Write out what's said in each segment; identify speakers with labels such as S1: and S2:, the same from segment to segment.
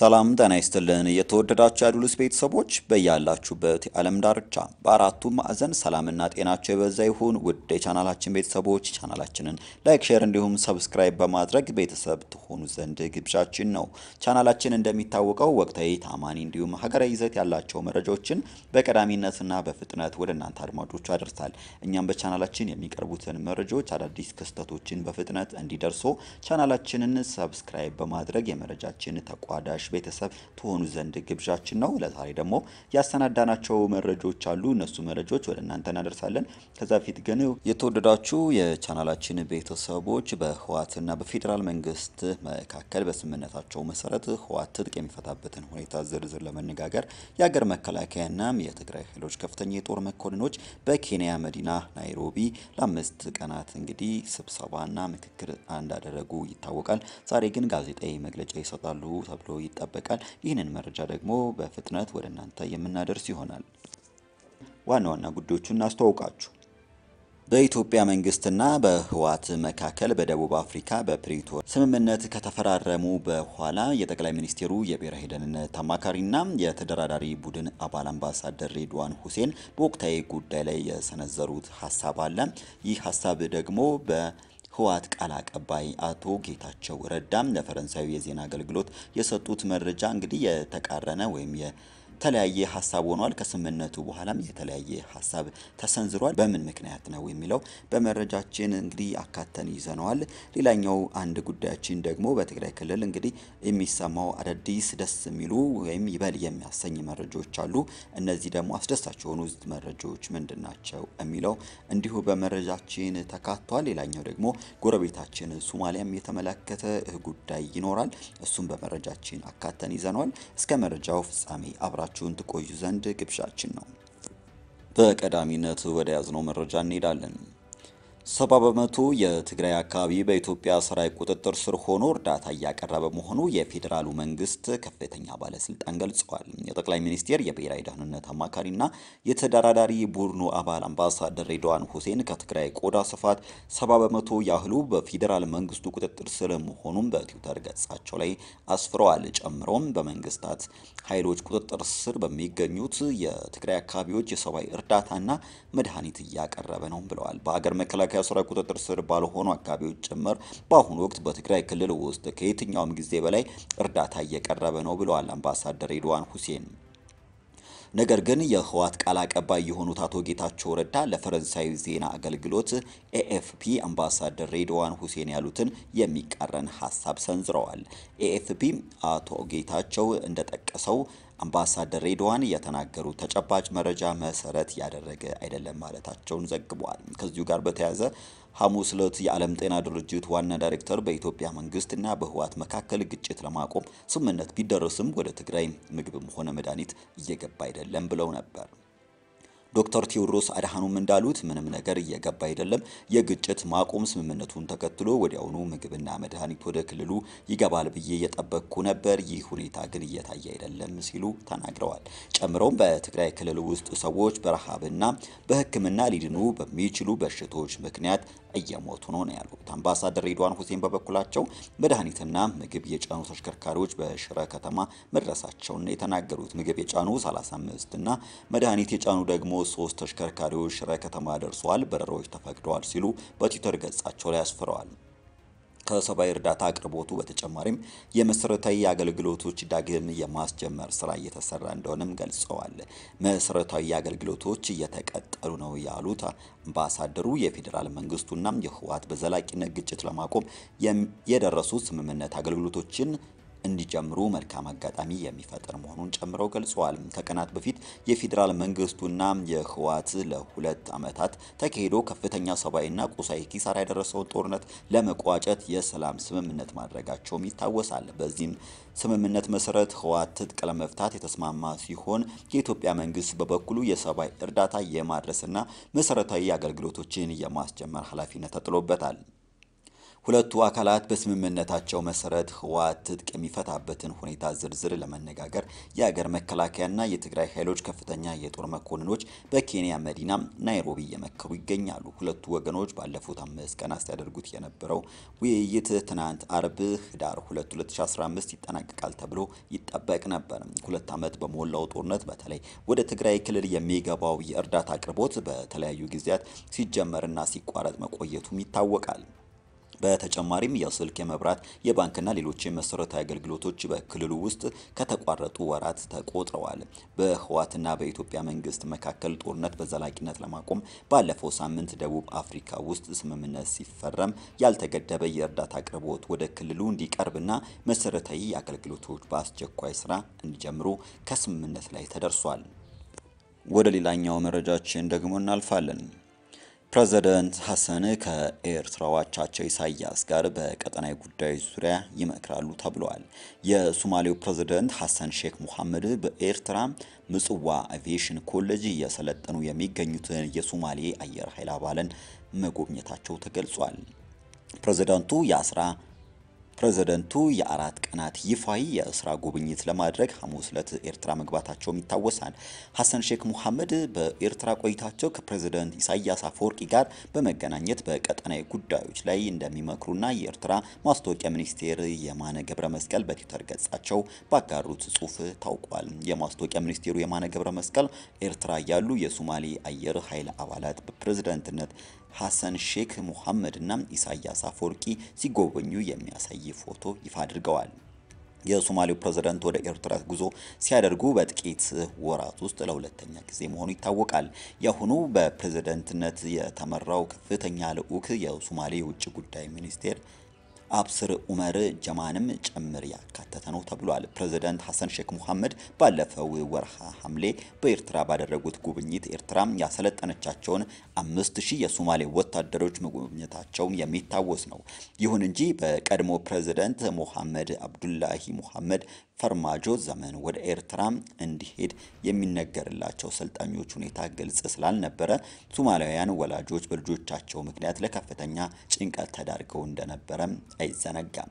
S1: ሰላም ጤና ይስጥልን። የተወደዳችሁ የአዱልስ ቤተሰቦች በያላችሁበት የዓለም ዳርቻ በአራቱ ማዕዘን ሰላምና ጤናቸው የበዛ ይሁን። ውድ የቻናላችን ቤተሰቦች ቻናላችንን ላይክ፣ ሼር እንዲሁም ሰብስክራይብ በማድረግ ቤተሰብ ትሆኑ ዘንድ ግብዣችን ነው። ቻናላችን እንደሚታወቀው ወቅታዊ፣ ታማኒ እንዲሁም ሀገራዊ ይዘት ያላቸው መረጃዎችን በቀዳሚነትና በፍጥነት ወደ እናንተ አድማጮቹ ያደርሳል። እኛም በቻናላችን የሚቀርቡትን መረጃዎች፣ አዳዲስ ክስተቶችን በፍጥነት እንዲደርሱ ቻናላችንን ሰብስክራይብ በማድረግ የመረጃችን ተቋዳሽ ቤተሰብ ትሆኑ ዘንድ ግብዣችን ነው። ለዛሬ ደግሞ ያሰናዳናቸው መረጃዎች አሉ። እነሱ መረጃዎች ወደ እናንተ እናደርሳለን። ከዛ ፊት ግን የተወደዳችሁ የቻናላችን ቤተሰቦች በህወሓትና በፌዴራል መንግስት መካከል በስምምነታቸው መሰረት ህወሓት ትጥቅ የሚፈታበትን ሁኔታ ዝርዝር ለመነጋገር የሀገር መከላከያና የትግራይ ኃይሎች ከፍተኛ የጦር መኮንኖች በኬንያ መዲና ናይሮቢ ለአምስት ቀናት እንግዲህ ስብሰባና ምክክር እንዳደረጉ ይታወቃል። ዛሬ ግን ጋዜጣዊ መግለጫ ይሰጣሉ ተብሎ ይጠበቃል። ይህንን መረጃ ደግሞ በፍጥነት ወደ እናንተ የምናደርስ ይሆናል። ዋና ዋና ጉዳዮቹን እናስተዋውቃችሁ። በኢትዮጵያ መንግስትና በህወሓት መካከል በደቡብ አፍሪካ በፕሪቶ ስምምነት ከተፈራረሙ በኋላ የጠቅላይ ሚኒስትሩ የብሔራዊ ደህንነት አማካሪና የተደራዳሪ ቡድን አባል አምባሳደር ሬድዋን ሁሴን በወቅታዊ ጉዳይ ላይ የሰነዘሩት ሀሳብ አለ። ይህ ሀሳብ ደግሞ በ ህወሓት ቃል አቀባይ አቶ ጌታቸው ረዳም ለፈረንሳዩ የዜና አገልግሎት የሰጡት መረጃ እንግዲህ የተቃረነ ወይም የተለያየ ሀሳብ ሆኗል። ከስምምነቱ በኋላም የተለያየ ሀሳብ ተሰንዝሯል። በምን ምክንያት ነው የሚለው በመረጃችን እንግዲህ አካተን ይዘነዋል። ሌላኛው አንድ ጉዳያችን ደግሞ በትግራይ ክልል እንግዲህ የሚሰማው አዳዲስ ደስ የሚሉ ወይም ይበል የሚያሰኝ መረጃዎች አሉ። እነዚህ ደግሞ አስደሳች የሆኑ መረጃዎች ምንድን ናቸው የሚለው እንዲሁ በመረጃችን ተካቷል። ሌላኛው ደግሞ ጎረቤታችን ሱማሊያም የተመለከተ ጉዳይ ይኖራል። እሱም በመረጃችን አካተን ይዘነዋል። እስከ መረጃው ፍጻሜ አብራ አብራችሁን ትቆዩ ዘንድ ግብዣችን ነው። በቀዳሚነት ወደ ያዝነው መረጃ እንሄዳለን። ሰባ በመቶ የትግራይ አካባቢ በኢትዮጵያ ሰራዊት ቁጥጥር ስር ሆኖ እርዳታ እያቀረበ መሆኑ የፌዴራሉ መንግስት ከፍተኛ ባለስልጣን ገልጸዋል። የጠቅላይ ሚኒስቴር የብሔራዊ ደህንነት አማካሪና የተደራዳሪ ቡድኑ አባል አምባሳደር ሬድዋን ሁሴን ከትግራይ ቆዳ ስፋት ሰባ በመቶ ያህሉ በፌዴራል መንግስቱ ቁጥጥር ስር መሆኑን በትዊተር ገጻቸው ላይ አስፍረዋል። ጨምሮም በመንግስታት ኃይሎች ቁጥጥር ስር በሚገኙት የትግራይ አካባቢዎች የሰብአዊ እርዳታና መድኃኒት እያቀረበ ነው ብለዋል። በአገር መከላከያ መከላከያ ቁጥጥር ስር ባልሆኑ አካባቢዎች ጭምር በአሁኑ ወቅት በትግራይ ክልል ውስጥ ከየትኛውም ጊዜ በላይ እርዳታ እየቀረበ ነው ብለዋል አምባሳደር ሬድዋን ሁሴን። ነገር ግን የህወሓት ቃል አቀባይ የሆኑት አቶ ጌታቸው ረዳ ለፈረንሳይ ዜና አገልግሎት ኤኤፍፒ አምባሳደር ሬድዋን ሁሴን ያሉትን የሚቃረን ሀሳብ ሰንዝረዋል። ኤኤፍፒ አቶ ጌታቸው እንደጠቀሰው አምባሳደር ሬድዋን የተናገሩ ተጨባጭ መረጃ መሰረት ያደረገ አይደለም ማለታቸውን ዘግቧል። ከዚሁ ጋር በተያያዘ ሐሙስ ዕለት የዓለም ጤና ድርጅት ዋና ዳይሬክተር በኢትዮጵያ መንግስትና በህወሓት መካከል ግጭት ለማቆም ስምምነት ቢደረስም ወደ ትግራይ ምግብም ሆነ መድኃኒት እየገባ አይደለም ብለው ነበር። ዶክተር ቴዎድሮስ አድሃኖም እንዳሉት ምንም ነገር እየገባ አይደለም። የግጭት ማቆም ስምምነቱን ተከትሎ ወዲያውኑ ምግብና መድኃኒት ወደ ክልሉ ይገባል ብዬ እየጠበቅኩ ነበር። ይህ ሁኔታ ግን እየታየ አይደለም ሲሉ ተናግረዋል። ጨምረውም በትግራይ ክልል ውስጥ ሰዎች በረሃብና በሕክምና ሊድኑ በሚችሉ በሽታዎች ምክንያት እየሞቱ ነው ነው ያሉት። አምባሳደር ሬድዋን ሁሴን በበኩላቸው መድኃኒትና ምግብ የጫኑ ተሽከርካሪዎች በሽረ ከተማ መድረሳቸውን የተናገሩት ምግብ የጫኑ 35 እና መድኃኒት የጫኑ ደግሞ ሶስት ተሽከርካሪዎች ሽረ ከተማ ደርሰዋል፣ በረራዎች ተፈቅደዋል ሲሉ በትዊተር ገጻቸው ላይ አስፍረዋል። ከሰብአዊ እርዳታ አቅርቦቱ በተጨማሪም የመሰረታዊ አገልግሎቶች ዳግም የማስጀመር ስራ እየተሰራ እንደሆነም ገልጸዋል። መሰረታዊ አገልግሎቶች እየተቀጠሉ ነው ያሉት አምባሳደሩ የፌዴራል መንግስቱና የህወሓት በዘላቂነት ግጭት ለማቆም የደረሱት ስምምነት አገልግሎቶችን እንዲጀምሩ መልካም አጋጣሚ የሚፈጥር መሆኑን ጨምረው ገልጸዋል። ከቀናት በፊት የፌዴራል መንግስቱና የህወሓት ለሁለት ዓመታት ተካሂዶ ከፍተኛ ሰብአዊና ቁሳዊ ኪሳራ ያደረሰውን ጦርነት ለመቋጨት የሰላም ስምምነት ማድረጋቸውም ይታወሳል። በዚህም ስምምነት መሰረት ህወሓት ትጥቅ ለመፍታት የተስማማ ሲሆን የኢትዮጵያ መንግስት በበኩሉ የሰብአዊ እርዳታ የማድረስና መሰረታዊ አገልግሎቶችን የማስጀመር ኃላፊነት ተጥሎበታል። ሁለቱ አካላት በስምምነታቸው መሰረት ህወሓት ትጥቅ የሚፈታበትን ሁኔታ ዝርዝር ለመነጋገር የአገር መከላከያና የትግራይ ኃይሎች ከፍተኛ የጦር መኮንኖች በኬንያ መዲና ናይሮቢ እየመከሩ ይገኛሉ። ሁለቱ ወገኖች ባለፉት አምስት ቀናት ሲያደርጉት የነበረው ውይይት ትናንት አርብ ህዳር 2 2015 ይጠናቀቃል ተብሎ ይጠበቅ ነበር። ሁለት ዓመት በሞላው ጦርነት በተለይ ወደ ትግራይ ክልል የሚገባው የእርዳታ አቅርቦት በተለያዩ ጊዜያት ሲጀመርና ሲቋረጥ መቆየቱም ይታወቃል። በተጨማሪም ያው ስልክ፣ የመብራት፣ የባንክና ሌሎች መሰረታዊ አገልግሎቶች በክልሉ ውስጥ ከተቋረጡ ወራት ተቆጥረዋል። በህወሓትና በኢትዮጵያ መንግስት መካከል ጦርነት በዘላቂነት ለማቆም ባለፈው ሳምንት ደቡብ አፍሪካ ውስጥ ስምምነት ሲፈረም ያልተገደበ የእርዳታ አቅርቦት ወደ ክልሉ እንዲቀርብና መሰረታዊ አገልግሎቶች በአስቸኳይ ስራ እንዲጀምሩ ከስምምነት ላይ ተደርሷል። ወደ ሌላኛው መረጃችን ደግሞ እናልፋለን። ፕሬዝደንት ሐሰን ከኤርትራው አቻቸው ኢሳያስ ጋር በቀጠናዊ ጉዳዮች ዙሪያ ይመክራሉ ተብለዋል። የሶማሌው ፕሬዝደንት ሐሰን ሼክ ሙሐመድ በኤርትራ ምጽዋ አቪዬሽን ኮሌጅ እየሰለጠኑ የሚገኙትን የሶማሌ አየር ኃይል አባልን መጎብኘታቸው ተገልጿል። ፕሬዝደንቱ የአስራ ፕሬዝደንቱ የአራት ቀናት ይፋዊ የስራ ጉብኝት ለማድረግ ሐሙስ ዕለት ኤርትራ መግባታቸውም ይታወሳል። ሐሰን ሼክ ሙሐመድ በኤርትራ ቆይታቸው ከፕሬዝደንት ኢሳያስ አፈወርቂ ጋር በመገናኘት በቀጠናዊ ጉዳዮች ላይ እንደሚመክሩና የኤርትራ ማስታወቂያ ሚኒስቴር የማነ ገብረ መስቀል በትዊተር ገጻቸው ባጋሩት ጽሑፍ ታውቋል። የማስታወቂያ ሚኒስቴሩ የማነ ገብረ መስቀል ኤርትራ ያሉ የሶማሌ አየር ኃይል አባላት በፕሬዝደንትነት ሐሰን ሼክ ሙሐመድና ኢሳያስ አፈወርቂ ሲጎበኙ የሚያሳይ ይህ ፎቶ ይፋ አድርገዋል። የሶማሌው ፕሬዝዳንት ወደ ኤርትራ ጉዞ ሲያደርጉ በጥቂት ወራት ውስጥ ለሁለተኛ ጊዜ መሆኑ ይታወቃል። የአሁኑ በፕሬዝዳንትነት የተመራው ከፍተኛ ልዑክ የሶማሌ የውጭ ጉዳይ ሚኒስቴር አብስር ኡመር ጀማንም ጭምር ያካተተ ነው ተብሏል። ፕሬዝዳንት ሐሰን ሼክ ሙሐመድ ባለፈው ወርሃ ሐምሌ በኤርትራ ባደረጉት ጉብኝት ኤርትራ ያሰለጠነቻቸውን አምስት ሺህ የሶማሌ ወታደሮች መጎብኘታቸው የሚታወስ ነው። ይሁን እንጂ በቀድሞ ፕሬዝዳንት ሙሐመድ አብዱላሂ ሙሐመድ ፈርማጆ ዘመን ወደ ኤርትራ እንዲሄድ የሚነገርላቸው ሰልጣኞች ሁኔታ ግልጽ ስላልነበረ ሶማሊያውያን ወላጆች በልጆቻቸው ምክንያት ለከፍተኛ ጭንቀት ተዳርገው እንደነበረ አይዘነጋም።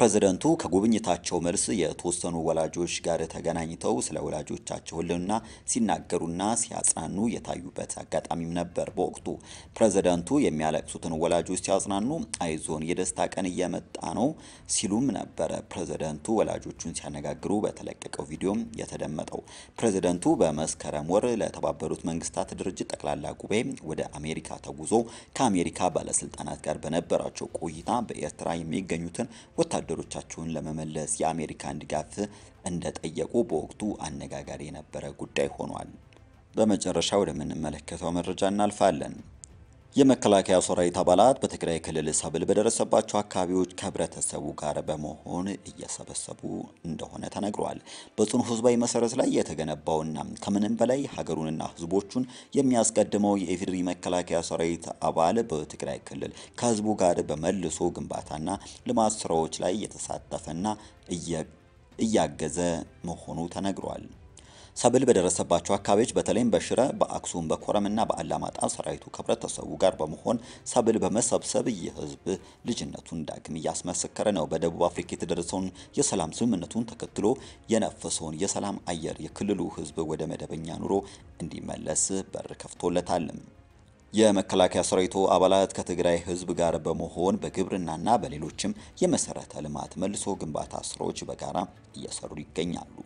S1: ፕሬዝደንቱ ከጉብኝታቸው መልስ የተወሰኑ ወላጆች ጋር ተገናኝተው ስለ ወላጆቻቸው ሕልውና ሲናገሩና ሲያጽናኑ የታዩበት አጋጣሚም ነበር። በወቅቱ ፕሬዝደንቱ የሚያለቅሱትን ወላጆች ሲያጽናኑ አይዞን የደስታ ቀን እየመጣ ነው ሲሉም ነበረ ፕሬዝደንቱ ወላጆቹን ሲያነጋግሩ በተለቀቀው ቪዲዮም የተደመጠው። ፕሬዝደንቱ በመስከረም ወር ለተባበሩት መንግስታት ድርጅት ጠቅላላ ጉባኤ ወደ አሜሪካ ተጉዞ ከአሜሪካ ባለስልጣናት ጋር በነበራቸው ቆይታ በኤርትራ የሚገኙትን ወታደ ወታደሮቻቸውን ለመመለስ የአሜሪካን ድጋፍ እንደጠየቁ በወቅቱ አነጋጋሪ የነበረ ጉዳይ ሆኗል። በመጨረሻ ወደምንመለከተው መረጃ እናልፋለን። የመከላከያ ሰራዊት አባላት በትግራይ ክልል ሰብል በደረሰባቸው አካባቢዎች ከህብረተሰቡ ጋር በመሆን እየሰበሰቡ እንደሆነ ተነግሯል። በጽኑ ህዝባዊ መሰረት ላይ የተገነባውና ከምንም በላይ ሀገሩንና ህዝቦቹን የሚያስቀድመው የኢፌዴሪ መከላከያ ሰራዊት አባል በትግራይ ክልል ከህዝቡ ጋር በመልሶ ግንባታና ልማት ስራዎች ላይ እየተሳተፈና እያገዘ መሆኑ ተነግሯል። ሰብል በደረሰባቸው አካባቢዎች በተለይም በሽረ፣ በአክሱም፣ በኮረምና በአላማጣ ሰራዊቱ ከህብረተሰቡ ጋር በመሆን ሰብል በመሰብሰብ የህዝብ ልጅነቱን ዳግም እያስመሰከረ ነው። በደቡብ አፍሪካ የተደረሰውን የሰላም ስምምነቱን ተከትሎ የነፈሰውን የሰላም አየር የክልሉ ህዝብ ወደ መደበኛ ኑሮ እንዲመለስ በር ከፍቶለታል። የመከላከያ ሰራዊቱ አባላት ከትግራይ ህዝብ ጋር በመሆን በግብርናና በሌሎችም የመሰረተ ልማት መልሶ ግንባታ ስራዎች በጋራ እየሰሩ ይገኛሉ።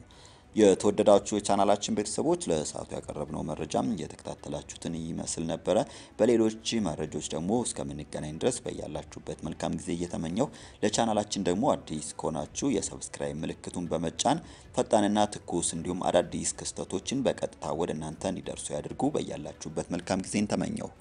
S1: የተወደዳችሁ የቻናላችን ቤተሰቦች ለሰዓቱ ያቀረብነው መረጃ እየተከታተላችሁትን ይመስል ነበረ። በሌሎች መረጃዎች ደግሞ እስከምንገናኝ ድረስ በያላችሁበት መልካም ጊዜ እየተመኘው ለቻናላችን ደግሞ አዲስ ከሆናችሁ የሰብስክራይብ ምልክቱን በመጫን ፈጣንና ትኩስ እንዲሁም አዳዲስ ክስተቶችን በቀጥታ ወደ እናንተ እንዲደርሱ ያድርጉ። በያላችሁበት መልካም ጊዜን ተመኘው።